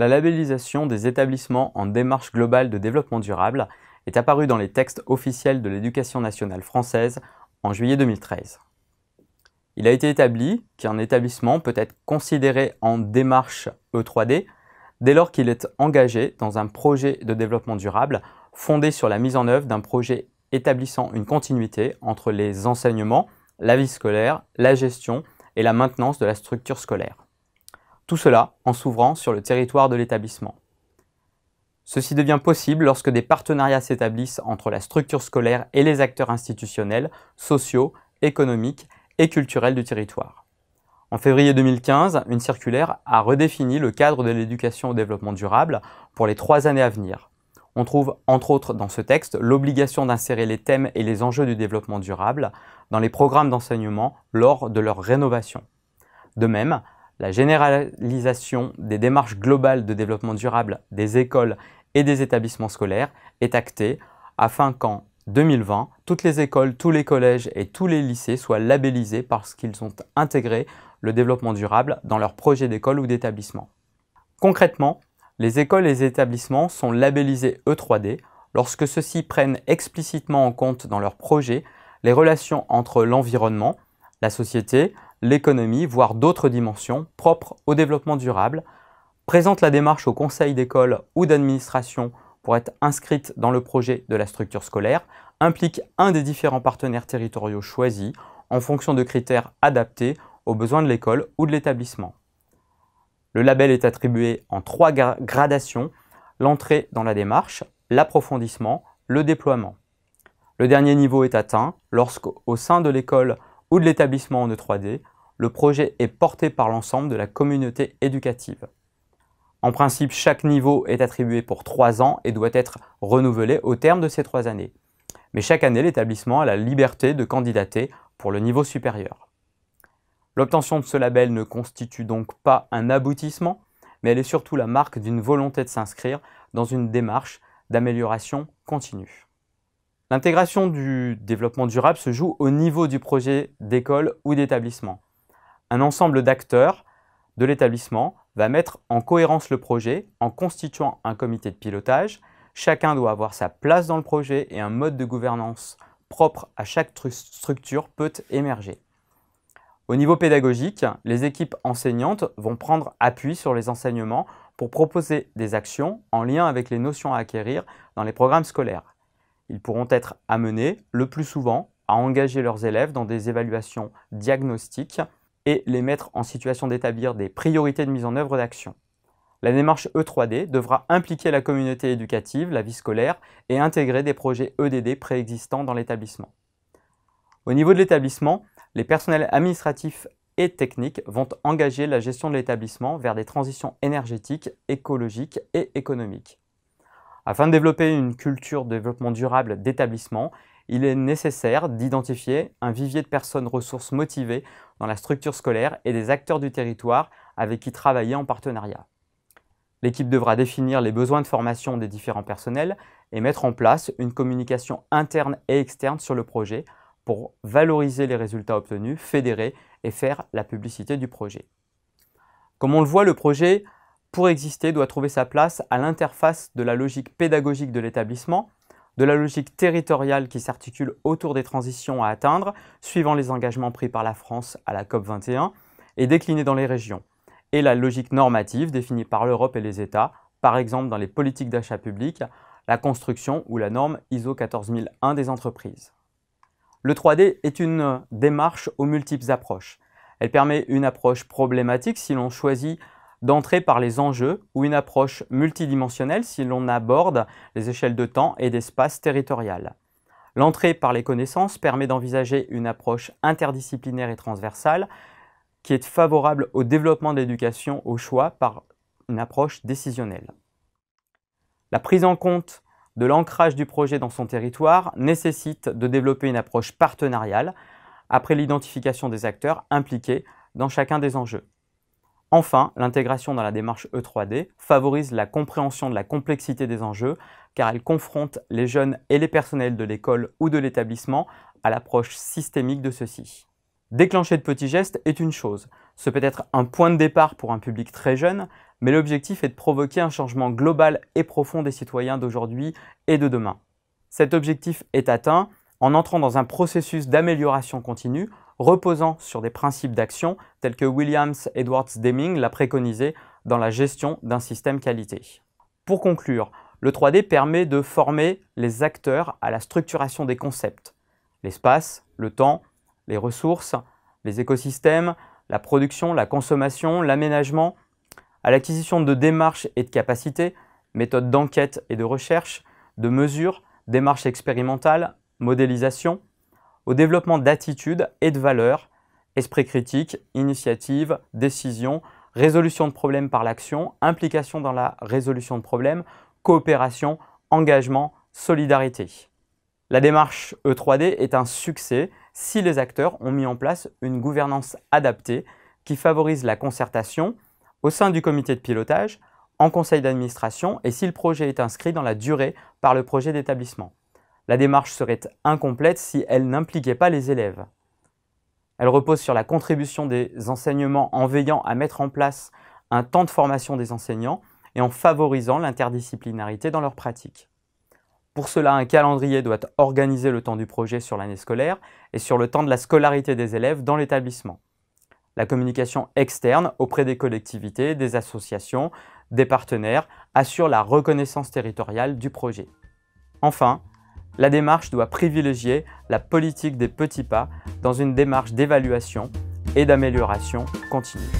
La labellisation des établissements en démarche globale de développement durable est apparue dans les textes officiels de l'éducation nationale française en juillet 2013. Il a été établi qu'un établissement peut être considéré en démarche E3D dès lors qu'il est engagé dans un projet de développement durable fondé sur la mise en œuvre d'un projet établissant une continuité entre les enseignements, la vie scolaire, la gestion et la maintenance de la structure scolaire. Tout cela en s'ouvrant sur le territoire de l'établissement. Ceci devient possible lorsque des partenariats s'établissent entre la structure scolaire et les acteurs institutionnels, sociaux, économiques et culturels du territoire. En février 2015, une circulaire a redéfini le cadre de l'éducation au développement durable pour les trois années à venir. On trouve entre autres dans ce texte l'obligation d'insérer les thèmes et les enjeux du développement durable dans les programmes d'enseignement lors de leur rénovation. De même, la généralisation des démarches globales de développement durable des écoles et des établissements scolaires est actée afin qu'en 2020, toutes les écoles, tous les collèges et tous les lycées soient labellisés parce qu'ils ont intégré le développement durable dans leurs projet d'école ou d'établissement. Concrètement, les écoles et les établissements sont labellisés E3D lorsque ceux-ci prennent explicitement en compte dans leur projet les relations entre l'environnement, la société, l'économie, voire d'autres dimensions propres au développement durable, présente la démarche au conseil d'école ou d'administration pour être inscrite dans le projet de la structure scolaire, implique un des différents partenaires territoriaux choisis en fonction de critères adaptés aux besoins de l'école ou de l'établissement. Le label est attribué en trois gradations, l'entrée dans la démarche, l'approfondissement, le déploiement. Le dernier niveau est atteint lorsqu'au sein de l'école ou de l'établissement en 3 e d le projet est porté par l'ensemble de la communauté éducative. En principe, chaque niveau est attribué pour trois ans et doit être renouvelé au terme de ces trois années. Mais chaque année, l'établissement a la liberté de candidater pour le niveau supérieur. L'obtention de ce label ne constitue donc pas un aboutissement, mais elle est surtout la marque d'une volonté de s'inscrire dans une démarche d'amélioration continue. L'intégration du développement durable se joue au niveau du projet d'école ou d'établissement un ensemble d'acteurs de l'établissement va mettre en cohérence le projet en constituant un comité de pilotage. Chacun doit avoir sa place dans le projet et un mode de gouvernance propre à chaque structure peut émerger. Au niveau pédagogique, les équipes enseignantes vont prendre appui sur les enseignements pour proposer des actions en lien avec les notions à acquérir dans les programmes scolaires. Ils pourront être amenés, le plus souvent, à engager leurs élèves dans des évaluations diagnostiques et les mettre en situation d'établir des priorités de mise en œuvre d'action. La démarche E3D devra impliquer la communauté éducative, la vie scolaire et intégrer des projets EDD préexistants dans l'établissement. Au niveau de l'établissement, les personnels administratifs et techniques vont engager la gestion de l'établissement vers des transitions énergétiques, écologiques et économiques. Afin de développer une culture de développement durable d'établissement, il est nécessaire d'identifier un vivier de personnes ressources motivées dans la structure scolaire et des acteurs du territoire avec qui travailler en partenariat. L'équipe devra définir les besoins de formation des différents personnels et mettre en place une communication interne et externe sur le projet pour valoriser les résultats obtenus, fédérer et faire la publicité du projet. Comme on le voit, le projet, pour exister, doit trouver sa place à l'interface de la logique pédagogique de l'établissement de la logique territoriale qui s'articule autour des transitions à atteindre, suivant les engagements pris par la France à la COP21, et déclinée dans les régions, et la logique normative définie par l'Europe et les États, par exemple dans les politiques d'achat public, la construction ou la norme ISO 14001 des entreprises. Le 3D est une démarche aux multiples approches. Elle permet une approche problématique si l'on choisit d'entrer par les enjeux ou une approche multidimensionnelle si l'on aborde les échelles de temps et d'espace territorial. L'entrée par les connaissances permet d'envisager une approche interdisciplinaire et transversale qui est favorable au développement de l'éducation au choix par une approche décisionnelle. La prise en compte de l'ancrage du projet dans son territoire nécessite de développer une approche partenariale après l'identification des acteurs impliqués dans chacun des enjeux. Enfin, l'intégration dans la démarche E3D favorise la compréhension de la complexité des enjeux car elle confronte les jeunes et les personnels de l'école ou de l'établissement à l'approche systémique de ceux-ci. Déclencher de petits gestes est une chose. Ce peut être un point de départ pour un public très jeune, mais l'objectif est de provoquer un changement global et profond des citoyens d'aujourd'hui et de demain. Cet objectif est atteint en entrant dans un processus d'amélioration continue reposant sur des principes d'action tels que Williams Edwards Deming l'a préconisé dans la gestion d'un système qualité. Pour conclure, le 3D permet de former les acteurs à la structuration des concepts, l'espace, le temps, les ressources, les écosystèmes, la production, la consommation, l'aménagement, à l'acquisition de démarches et de capacités, méthodes d'enquête et de recherche, de mesures, démarches expérimentales, modélisation, au développement d'attitudes et de valeurs, esprit critique, initiative, décision, résolution de problèmes par l'action, implication dans la résolution de problèmes, coopération, engagement, solidarité. La démarche E3D est un succès si les acteurs ont mis en place une gouvernance adaptée qui favorise la concertation au sein du comité de pilotage, en conseil d'administration et si le projet est inscrit dans la durée par le projet d'établissement. La démarche serait incomplète si elle n'impliquait pas les élèves. Elle repose sur la contribution des enseignements en veillant à mettre en place un temps de formation des enseignants et en favorisant l'interdisciplinarité dans leurs pratiques. Pour cela, un calendrier doit organiser le temps du projet sur l'année scolaire et sur le temps de la scolarité des élèves dans l'établissement. La communication externe auprès des collectivités, des associations, des partenaires assure la reconnaissance territoriale du projet. Enfin, la démarche doit privilégier la politique des petits pas dans une démarche d'évaluation et d'amélioration continue.